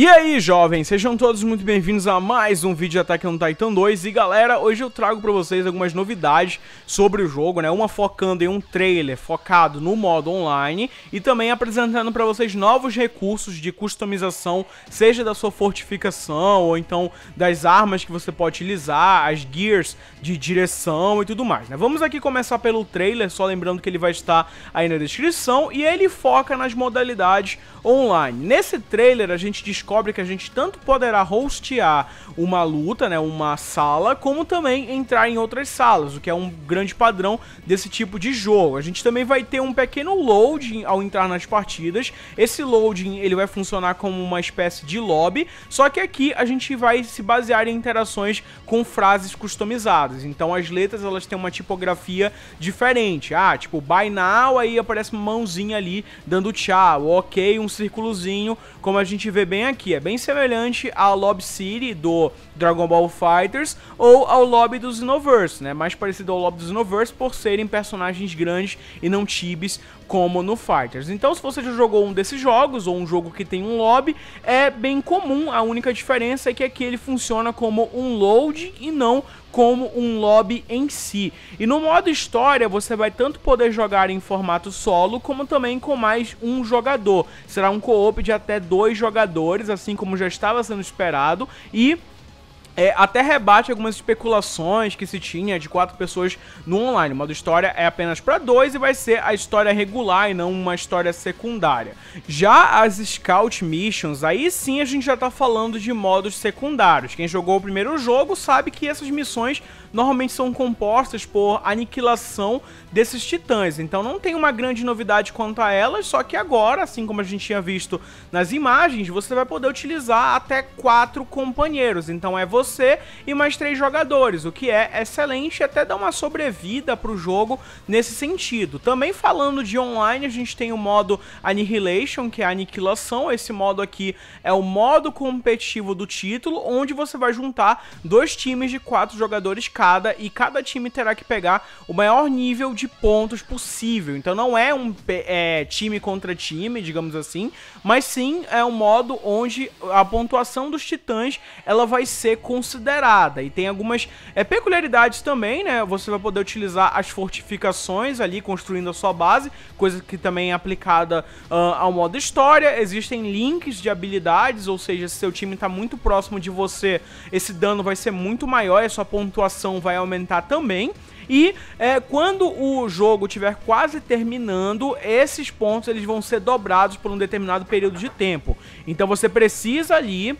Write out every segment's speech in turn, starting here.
E aí, jovens, sejam todos muito bem-vindos a mais um vídeo de Attack on Titan 2 E galera, hoje eu trago pra vocês algumas novidades sobre o jogo, né? Uma focando em um trailer focado no modo online E também apresentando pra vocês novos recursos de customização Seja da sua fortificação, ou então das armas que você pode utilizar As gears de direção e tudo mais, né? Vamos aqui começar pelo trailer, só lembrando que ele vai estar aí na descrição E ele foca nas modalidades online Nesse trailer a gente discute descobre que a gente tanto poderá hostear uma luta, né, uma sala, como também entrar em outras salas, o que é um grande padrão desse tipo de jogo. A gente também vai ter um pequeno loading ao entrar nas partidas. Esse loading ele vai funcionar como uma espécie de lobby, só que aqui a gente vai se basear em interações com frases customizadas. Então as letras elas têm uma tipografia diferente. Ah, tipo buy now, aí aparece uma mãozinha ali dando tchau, ok, um círculozinho, como a gente vê bem aqui franquia, é bem semelhante a Lob City do Dragon Ball Fighters ou ao lobby dos Xenoverse, né? Mais parecido ao lobby dos Xenoverse por serem personagens grandes e não tibes como no Fighters. Então, se você já jogou um desses jogos ou um jogo que tem um lobby, é bem comum. A única diferença é que aqui ele funciona como um load e não como um lobby em si. E no modo história você vai tanto poder jogar em formato solo como também com mais um jogador. Será um co-op de até dois jogadores, assim como já estava sendo esperado, e é, até rebate algumas especulações que se tinha de quatro pessoas no online. O modo história é apenas para dois e vai ser a história regular e não uma história secundária. Já as Scout Missions, aí sim a gente já tá falando de modos secundários. Quem jogou o primeiro jogo sabe que essas missões normalmente são compostas por aniquilação desses titãs. Então não tem uma grande novidade quanto a elas, só que agora, assim como a gente tinha visto nas imagens, você vai poder utilizar até quatro companheiros. Então é você você e mais três jogadores, o que é excelente e até dá uma sobrevida para o jogo nesse sentido. Também falando de online, a gente tem o modo Annihilation, que é a aniquilação. Esse modo aqui é o modo competitivo do título, onde você vai juntar dois times de quatro jogadores cada e cada time terá que pegar o maior nível de pontos possível. Então não é um é, time contra time, digamos assim, mas sim é um modo onde a pontuação dos titãs ela vai ser com considerada. E tem algumas é, peculiaridades também, né? Você vai poder utilizar as fortificações ali, construindo a sua base, coisa que também é aplicada uh, ao modo história. Existem links de habilidades, ou seja, se seu time está muito próximo de você, esse dano vai ser muito maior e a sua pontuação vai aumentar também. E é, quando o jogo tiver quase terminando, esses pontos eles vão ser dobrados por um determinado período de tempo. Então você precisa ali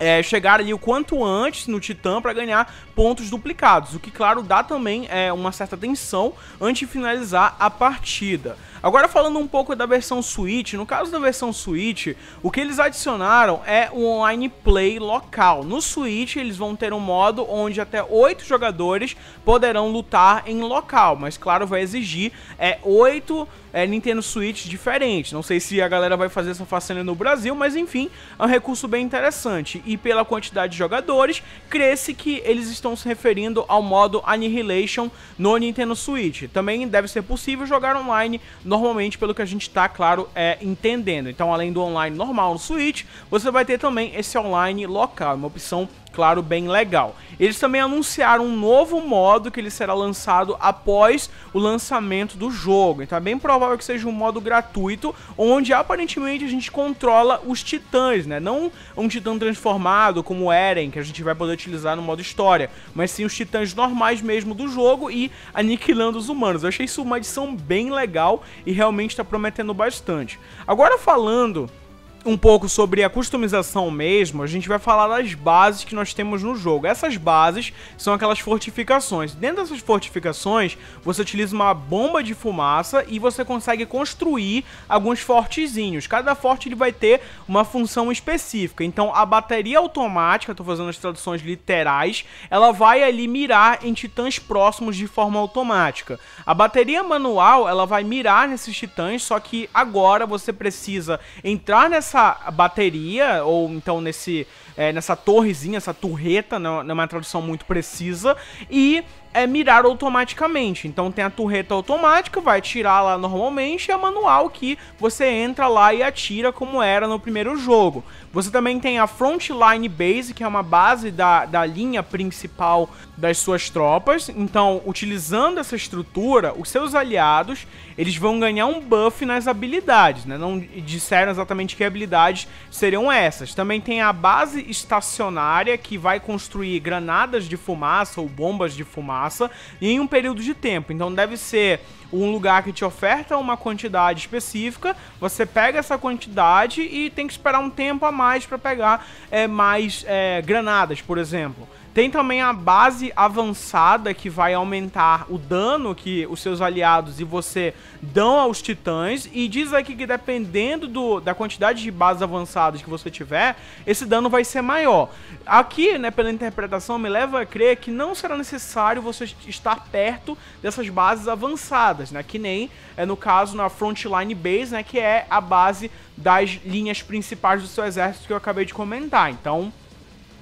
é, chegar ali o quanto antes no Titã para ganhar pontos duplicados, o que, claro, dá também é, uma certa tensão antes de finalizar a partida. Agora, falando um pouco da versão Switch, no caso da versão Switch, o que eles adicionaram é o online play local. No Switch, eles vão ter um modo onde até oito jogadores poderão lutar em local, mas, claro, vai exigir é, 8 é, Nintendo Switch diferente. Não sei se a galera vai fazer essa façanha no Brasil, mas enfim, é um recurso bem interessante. E pela quantidade de jogadores, cresce que eles estão se referindo ao modo Annihilation no Nintendo Switch. Também deve ser possível jogar online normalmente, pelo que a gente está, claro, é, entendendo. Então, além do online normal no Switch, você vai ter também esse online local, uma opção claro, bem legal. Eles também anunciaram um novo modo que ele será lançado após o lançamento do jogo. Então é bem provável que seja um modo gratuito, onde aparentemente a gente controla os titãs, né? Não um titã transformado como o Eren, que a gente vai poder utilizar no modo história, mas sim os titãs normais mesmo do jogo e aniquilando os humanos. Eu achei isso uma adição bem legal e realmente está prometendo bastante. Agora falando um pouco sobre a customização mesmo, a gente vai falar das bases que nós temos no jogo. Essas bases são aquelas fortificações. Dentro dessas fortificações, você utiliza uma bomba de fumaça e você consegue construir alguns fortezinhos. Cada forte ele vai ter uma função específica. Então, a bateria automática, estou fazendo as traduções literais, ela vai ali mirar em titãs próximos de forma automática. A bateria manual, ela vai mirar nesses titãs, só que agora você precisa entrar nessa nessa bateria, ou então nesse, é, nessa torrezinha, essa turreta, não é uma tradução muito precisa, e é mirar automaticamente. Então tem a turreta automática, vai tirar lá normalmente, e é a manual que você entra lá e atira como era no primeiro jogo. Você também tem a Frontline Base, que é uma base da, da linha principal das suas tropas. Então, utilizando essa estrutura, os seus aliados, eles vão ganhar um buff nas habilidades, né? Não disseram exatamente que habilidades seriam essas. Também tem a base estacionária, que vai construir granadas de fumaça ou bombas de fumaça massa em um período de tempo. Então deve ser um lugar que te oferta uma quantidade específica, você pega essa quantidade e tem que esperar um tempo a mais para pegar é, mais é, granadas, por exemplo. Tem também a base avançada que vai aumentar o dano que os seus aliados e você dão aos titãs. E diz aqui que dependendo do, da quantidade de bases avançadas que você tiver, esse dano vai ser maior. Aqui, né, pela interpretação, me leva a crer que não será necessário você estar perto dessas bases avançadas, né? Que nem é no caso na Frontline Base, né? Que é a base das linhas principais do seu exército que eu acabei de comentar. Então,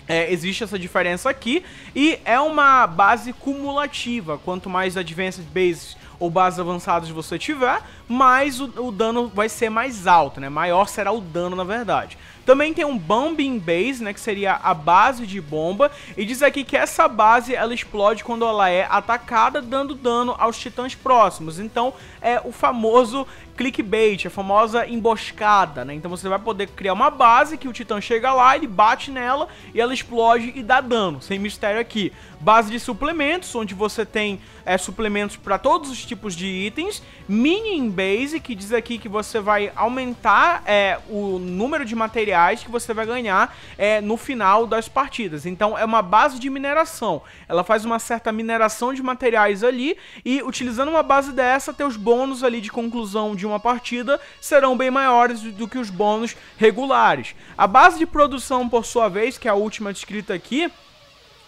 é, existe essa diferença aqui e é uma base cumulativa. Quanto mais advanced bases ou bases avançadas você tiver, mais o, o, dano vai ser mais alto, né? Maior será o dano, na verdade. Também tem um Bombing Base, né? Que seria a base de bomba. E diz aqui que essa base, ela explode quando ela é atacada, dando dano aos titãs próximos. Então, é o famoso clickbait, a famosa emboscada, né? Então você vai poder criar uma base que o titã chega lá, ele bate nela e ela explode e dá dano, sem mistério aqui. Base de suplementos, onde você tem é, suplementos para todos os tipos de itens. Mini base, que diz aqui que você vai aumentar é, o número de materiais que você vai ganhar é, no final das partidas. Então é uma base de mineração. Ela faz uma certa mineração de materiais ali e utilizando uma base dessa, tem os bônus ali de conclusão de uma partida serão bem maiores do que os bônus regulares. A base de produção, por sua vez, que é a última descrita aqui,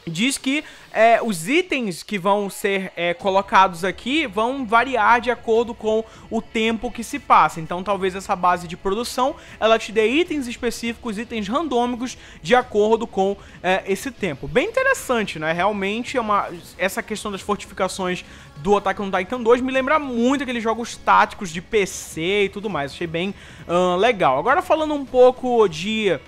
diz que é, os itens que vão ser é, colocados aqui vão variar de acordo com o tempo que se passa. Então, talvez essa base de produção ela te dê itens específicos, itens randômicos de acordo com é, esse tempo. Bem interessante, né? Realmente é uma essa questão das fortificações do Ataque on Titan 2 me lembra muito aqueles jogos táticos de PC e tudo mais. Achei bem legal. Agora falando um pouco de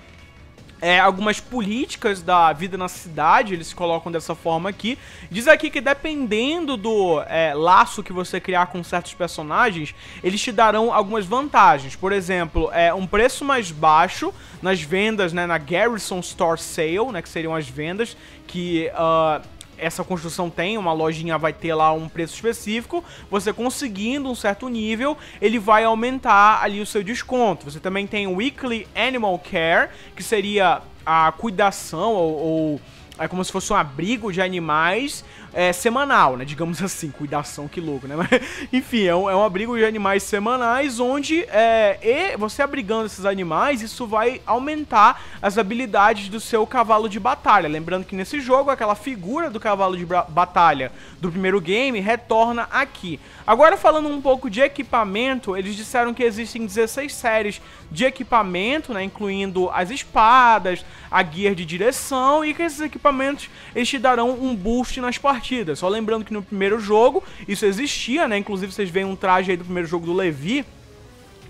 é, algumas políticas da vida na cidade, eles colocam dessa forma aqui. Diz aqui que dependendo do é, laço que você criar com certos personagens, eles te darão algumas vantagens. Por exemplo, é, um preço mais baixo nas vendas, né, na Garrison Store Sale, né, que seriam as vendas que... Uh, essa construção tem, uma lojinha vai ter lá um preço específico, você conseguindo um certo nível, ele vai aumentar ali o seu desconto. Você também tem Weekly Animal Care, que seria a cuidação ou, ou é como se fosse um abrigo de animais, é, semanal, né? Digamos assim, cuidação, que louco, né? Mas, enfim, é um, é um abrigo de animais semanais onde é, e você abrigando esses animais, isso vai aumentar as habilidades do seu cavalo de batalha. Lembrando que nesse jogo, aquela figura do cavalo de batalha do primeiro game retorna aqui. Agora falando um pouco de equipamento, eles disseram que existem 16 séries de equipamento, né, incluindo as espadas, a guia de direção e que esses equipamentos eles te darão um boost nas partidas partida. Só lembrando que no primeiro jogo isso existia, né? Inclusive vocês veem um traje aí do primeiro jogo do Levi,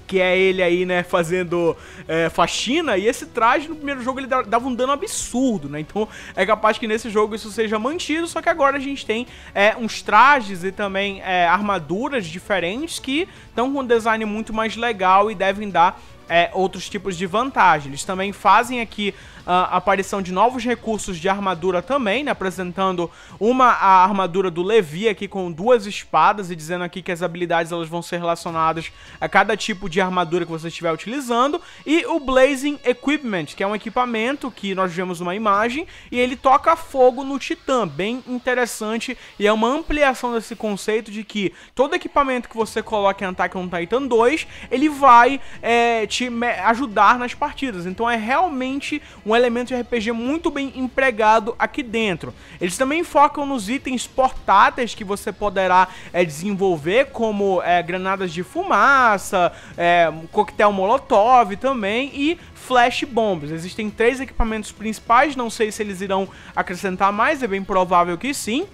que é ele aí, né, fazendo é, faxina, e esse traje no primeiro jogo ele dava um dano absurdo, né? Então é capaz que nesse jogo isso seja mantido, só que agora a gente tem é, uns trajes e também é, armaduras diferentes que estão com um design muito mais legal e devem dar é, outros tipos de vantagens Eles também fazem aqui a aparição de novos recursos de armadura também, né? Apresentando uma a armadura do Levi aqui com duas espadas e dizendo aqui que as habilidades elas vão ser relacionadas a cada tipo de armadura que você estiver utilizando. E o Blazing Equipment, que é um equipamento que nós vemos uma imagem e ele toca fogo no Titã. Bem interessante e é uma ampliação desse conceito de que todo equipamento que você coloca em Attack on Titan 2, ele vai é, te ajudar nas partidas. Então é realmente um um elemento de RPG muito bem empregado aqui dentro. Eles também focam nos itens portáteis que você poderá é, desenvolver, como é, granadas de fumaça, é, coquetel molotov também e flash bombs. Existem três equipamentos principais, não sei se eles irão acrescentar mais, é bem provável que sim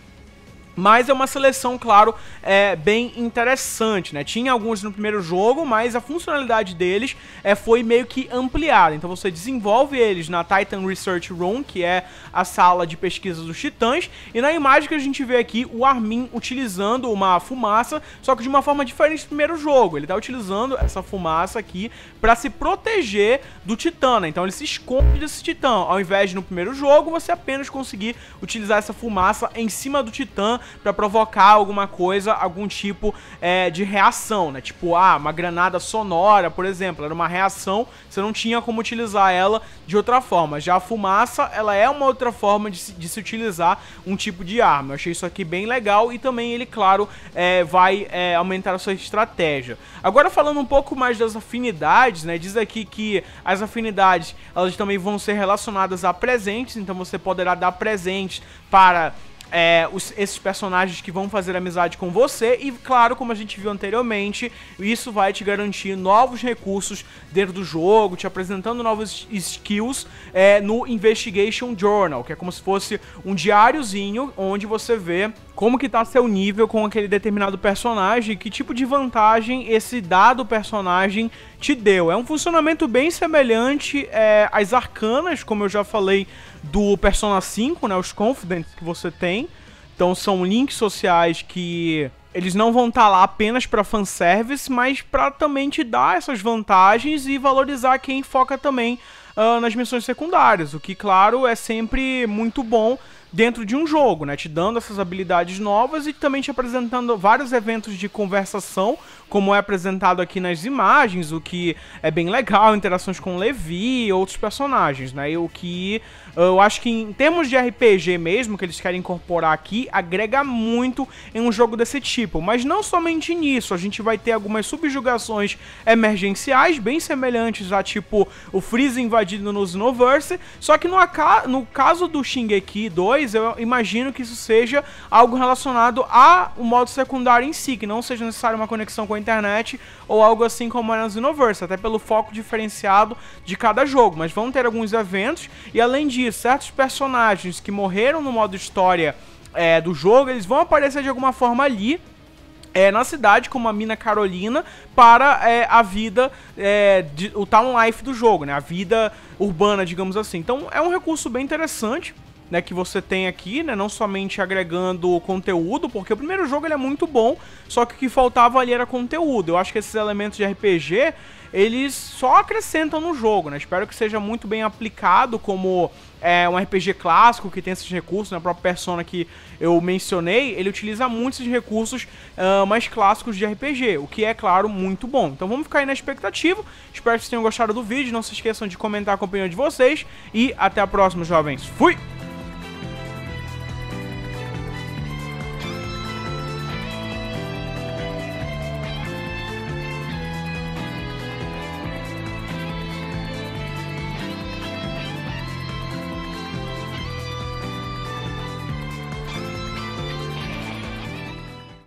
mas é uma seleção, claro, é, bem interessante, né? Tinha alguns no primeiro jogo, mas a funcionalidade deles é, foi meio que ampliada. Então você desenvolve eles na Titan Research Room, que é a sala de pesquisa dos titãs, e na imagem que a gente vê aqui, o Armin utilizando uma fumaça, só que de uma forma diferente do primeiro jogo. Ele está utilizando essa fumaça aqui para se proteger do titã, né? Então ele se esconde desse titã. Ao invés de no primeiro jogo, você apenas conseguir utilizar essa fumaça em cima do titã para provocar alguma coisa, algum tipo é, de reação, né? Tipo, ah, uma granada sonora, por exemplo, era uma reação, você não tinha como utilizar ela de outra forma. Já a fumaça, ela é uma outra forma de se, de se utilizar um tipo de arma. Eu achei isso aqui bem legal e também ele, claro, é, vai é, aumentar a sua estratégia. Agora falando um pouco mais das afinidades, né? Diz aqui que as afinidades, elas também vão ser relacionadas a presentes, então você poderá dar presentes para é, os, esses personagens que vão fazer amizade com você. E claro, como a gente viu anteriormente, isso vai te garantir novos recursos dentro do jogo, te apresentando novos skills é, no Investigation Journal, que é como se fosse um diáriozinho onde você vê como que tá seu nível com aquele determinado personagem, que tipo de vantagem esse dado personagem te deu. É um funcionamento bem semelhante é, às arcanas, como eu já falei, do Persona 5, né, os confidentes que você tem. Então são links sociais que eles não vão estar tá lá apenas para fanservice, mas para também te dar essas vantagens e valorizar quem foca também uh, nas missões secundárias, o que, claro, é sempre muito bom dentro de um jogo, né? Te dando essas habilidades novas e também te apresentando vários eventos de conversação, como é apresentado aqui nas imagens, o que é bem legal, interações com Levi e outros personagens, né? E o que eh, eu acho que em termos de RPG mesmo, que eles querem incorporar aqui, agrega muito em um jogo desse tipo. Mas não somente nisso, a gente vai ter algumas subjugações emergenciais, bem semelhantes a tipo o Freeza invadido no Xenoverse, só que no, no caso do Shingeki 2, 2, eu imagino que isso seja algo relacionado ao modo secundário em si, que não seja necessário uma conexão com a internet ou algo assim como era no Xenoverse, até pelo foco diferenciado de cada jogo. Mas vão ter alguns eventos, e além disso, certos personagens que morreram no modo história é, do jogo, eles vão aparecer de alguma forma ali. É, na cidade, como a mina Carolina, para é, a vida, é, de, o town life do jogo, né? A vida urbana, digamos assim. Então é um recurso bem interessante né, que você tem aqui, né, não somente agregando conteúdo, porque o primeiro jogo ele é muito bom, só que o que faltava ali era conteúdo. Eu acho que esses elementos de RPG, eles só acrescentam no jogo, né? Espero que seja muito bem aplicado como é, um RPG clássico que tem esses recursos, na né? própria Persona que eu mencionei, ele utiliza muitos recursos uh, mais clássicos de RPG, o que é, claro, muito bom. Então vamos ficar aí na expectativa, espero que vocês tenham gostado do vídeo, não se esqueçam de comentar a opinião de vocês, e até a próxima, jovens. Fui!